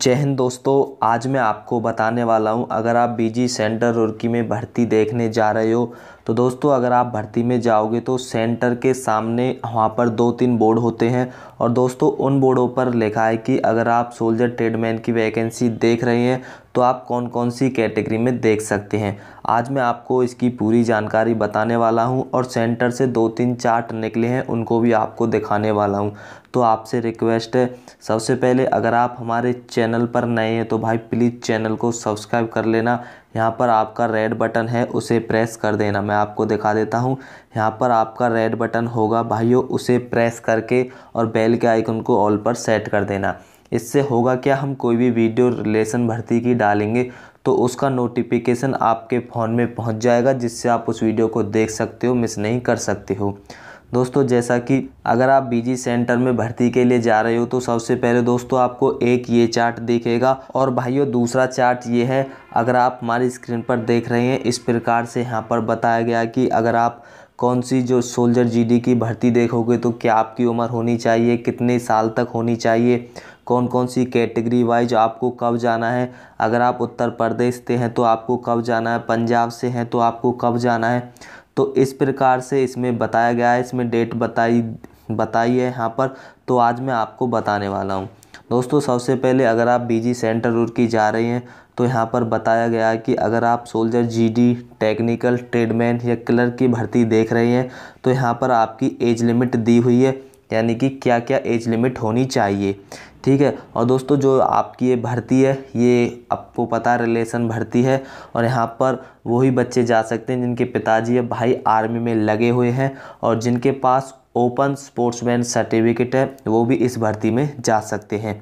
जय हिंद दोस्तों आज मैं आपको बताने वाला हूं अगर आप बीजी सेंटर रुड़की में भर्ती देखने जा रहे हो तो दोस्तों अगर आप भर्ती में जाओगे तो सेंटर के सामने वहाँ पर दो तीन बोर्ड होते हैं और दोस्तों उन बोर्डों पर लिखा है कि अगर आप सोल्जर ट्रेडमैन की वैकेंसी देख रहे हैं तो आप कौन कौन सी कैटेगरी में देख सकते हैं आज मैं आपको इसकी पूरी जानकारी बताने वाला हूं और सेंटर से दो तीन चार्ट निकले हैं उनको भी आपको दिखाने वाला हूं तो आपसे रिक्वेस्ट है सबसे पहले अगर आप हमारे चैनल पर नए हैं तो भाई प्लीज़ चैनल को सब्सक्राइब कर लेना यहाँ पर आपका रेड बटन है उसे प्रेस कर देना मैं आपको दिखा देता हूँ यहाँ पर आपका रेड बटन होगा भाइयों उसे प्रेस करके और बेल के आइकन को ऑल पर सेट कर देना इससे होगा क्या हम कोई भी वीडियो रिलेशन भर्ती की डालेंगे तो उसका नोटिफिकेशन आपके फ़ोन में पहुंच जाएगा जिससे आप उस वीडियो को देख सकते हो मिस नहीं कर सकते हो दोस्तों जैसा कि अगर आप बीजी सेंटर में भर्ती के लिए जा रहे हो तो सबसे पहले दोस्तों आपको एक ये चार्ट देखेगा और भाइयों दूसरा चार्ट ये है अगर आप हमारी स्क्रीन पर देख रहे हैं इस प्रकार से यहाँ पर बताया गया कि अगर आप कौन सी जो सोल्जर जीडी की भर्ती देखोगे तो क्या आपकी उम्र होनी चाहिए कितने साल तक होनी चाहिए कौन कौन सी कैटेगरी वाइज आपको कब जाना है अगर आप उत्तर प्रदेश से हैं तो आपको कब जाना है पंजाब से हैं तो आपको कब जाना है तो इस प्रकार से इसमें बताया गया है इसमें डेट बताई बताई है यहाँ पर तो आज मैं आपको बताने वाला हूँ दोस्तों सबसे पहले अगर आप बीजी सेंटर रूट की जा रही हैं तो यहाँ पर बताया गया है कि अगर आप सोल्जर जीडी टेक्निकल ट्रेडमैन या क्लर्क की भर्ती देख रहे हैं तो यहाँ पर आपकी एज लिमिट दी हुई है यानी कि क्या क्या एज लिमिट होनी चाहिए ठीक है और दोस्तों जो आपकी ये भर्ती है ये आपको पता रिलेशन भर्ती है और यहाँ पर वही बच्चे जा सकते हैं जिनके पिताजी या भाई आर्मी में लगे हुए हैं और जिनके पास ओपन स्पोर्ट्समैन सर्टिफिकेट है वो भी इस भर्ती में जा सकते हैं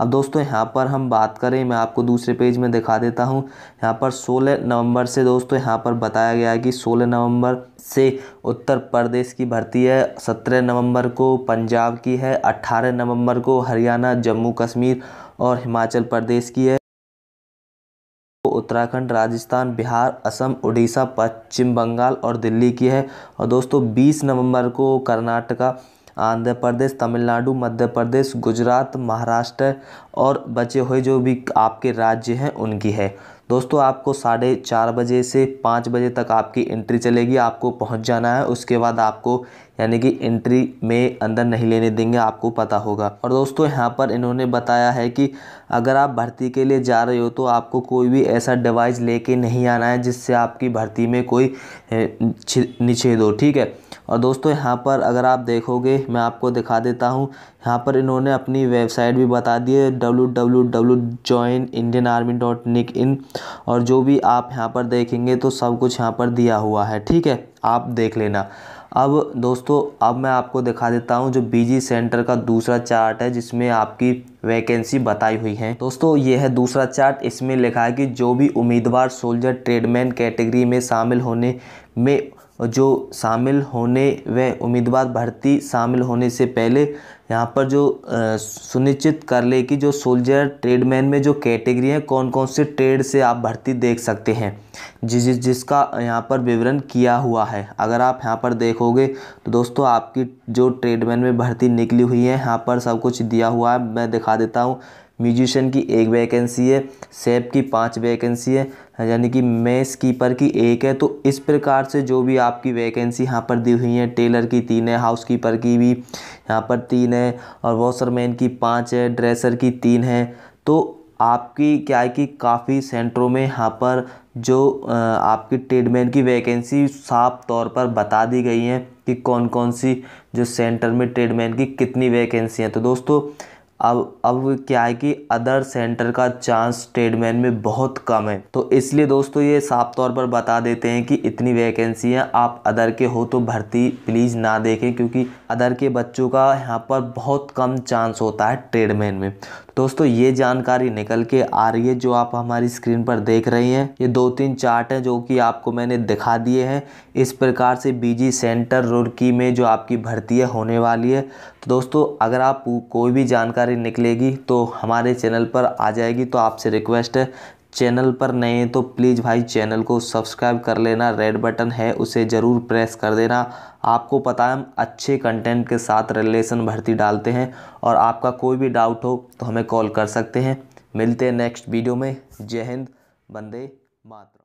अब दोस्तों यहाँ पर हम बात करें मैं आपको दूसरे पेज में दिखा देता हूँ यहाँ पर सोलह नवंबर से दोस्तों यहाँ पर बताया गया है कि सोलह नवंबर से उत्तर प्रदेश की भर्ती है सत्रह नवंबर को पंजाब की है अट्ठारह नवंबर को हरियाणा जम्मू कश्मीर और हिमाचल प्रदेश की है उत्तराखंड राजस्थान बिहार असम उड़ीसा पश्चिम बंगाल और दिल्ली की है और दोस्तों 20 नवंबर को कर्नाटका आंध्र प्रदेश तमिलनाडु मध्य प्रदेश गुजरात महाराष्ट्र और बचे हुए जो भी आपके राज्य हैं उनकी है दोस्तों आपको साढ़े चार बजे से पाँच बजे तक आपकी एंट्री चलेगी आपको पहुंच जाना है उसके बाद आपको यानी कि एंट्री में अंदर नहीं लेने देंगे आपको पता होगा और दोस्तों यहाँ पर इन्होंने बताया है कि अगर आप भर्ती के लिए जा रहे हो तो आपको कोई भी ऐसा डिवाइस लेके नहीं आना है जिससे आपकी भर्ती में कोई निछेद हो ठीक है और दोस्तों यहाँ पर अगर आप देखोगे मैं आपको दिखा देता हूँ यहाँ पर इन्होंने अपनी वेबसाइट भी बता दी है W W W join Indian army dot nic in और जो भी आप यहाँ पर देखेंगे तो सब कुछ यहाँ पर दिया हुआ है ठीक है आप देख लेना अब दोस्तों अब मैं आपको दिखा देता हूँ जो बीजी सेंटर का दूसरा चार्ट है जिसमें आपकी वैकेंसी बताई हुई है दोस्तों यह है दूसरा चार्ट इसमें लिखा है कि जो भी उम्मीदवार सोल्जर ट्रेडमैन कैटेगरी में शामिल होने में जो शामिल होने व उम्मीदवार भर्ती शामिल होने से पहले यहाँ पर जो सुनिश्चित कर ले कि जो सोल्जर ट्रेडमैन में जो कैटेगरी है कौन कौन से ट्रेड से आप भर्ती देख सकते हैं जिस जिसका यहाँ पर विवरण किया हुआ है अगर आप यहाँ पर देखोगे तो दोस्तों आपकी जो ट्रेडमैन में भर्ती निकली हुई है यहाँ पर सब कुछ दिया हुआ है मैं दिखा देता हूँ म्यूजिशन की एक वैकेंसी है सेप की पाँच वैकेंसी है यानी कि मेस कीपर की एक है तो इस प्रकार से जो भी आपकी वैकेंसी यहाँ पर दी हुई है टेलर की तीन है हाउस कीपर की भी यहाँ पर तीन है और वॉशरमैन की पाँच है ड्रेसर की तीन है तो आपकी क्या है कि काफ़ी सेंटरों में यहाँ पर जो आपकी ट्रेडमैन की वैकेंसी साफ तौर पर बता दी गई हैं कि कौन कौन सी जो सेंटर में ट्रेडमैन की कितनी वैकेंसी हैं तो दोस्तों अब अब क्या है कि अदर सेंटर का चांस ट्रेडमैन में बहुत कम है तो इसलिए दोस्तों ये साफ तौर पर बता देते हैं कि इतनी वैकेंसियाँ आप अदर के हो तो भर्ती प्लीज़ ना देखें क्योंकि अदर के बच्चों का यहाँ पर बहुत कम चांस होता है ट्रेडमैन में दोस्तों ये जानकारी निकल के आ रही है जो आप हमारी स्क्रीन पर देख रहे हैं ये दो तीन चार्ट हैं जो कि आपको मैंने दिखा दिए हैं इस प्रकार से बीजी सेंटर रुड़की में जो आपकी भर्ती है होने वाली है तो दोस्तों अगर आप कोई भी जानकारी निकलेगी तो हमारे चैनल पर आ जाएगी तो आपसे रिक्वेस्ट है चैनल पर नए हैं तो प्लीज़ भाई चैनल को सब्सक्राइब कर लेना रेड बटन है उसे ज़रूर प्रेस कर देना आपको पता है हम अच्छे कंटेंट के साथ रिलेशन भर्ती डालते हैं और आपका कोई भी डाउट हो तो हमें कॉल कर सकते हैं मिलते हैं नेक्स्ट वीडियो में जय हिंद बंदे मातरम